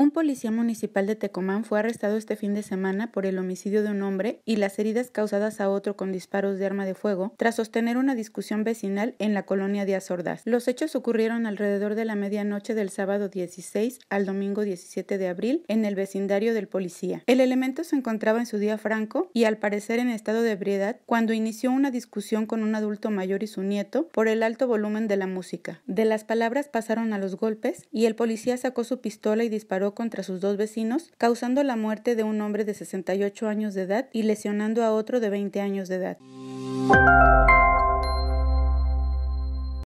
Un policía municipal de Tecomán fue arrestado este fin de semana por el homicidio de un hombre y las heridas causadas a otro con disparos de arma de fuego tras sostener una discusión vecinal en la colonia de Azordaz. Los hechos ocurrieron alrededor de la medianoche del sábado 16 al domingo 17 de abril en el vecindario del policía. El elemento se encontraba en su día franco y al parecer en estado de ebriedad cuando inició una discusión con un adulto mayor y su nieto por el alto volumen de la música. De las palabras pasaron a los golpes y el policía sacó su pistola y disparó contra sus dos vecinos, causando la muerte de un hombre de 68 años de edad y lesionando a otro de 20 años de edad.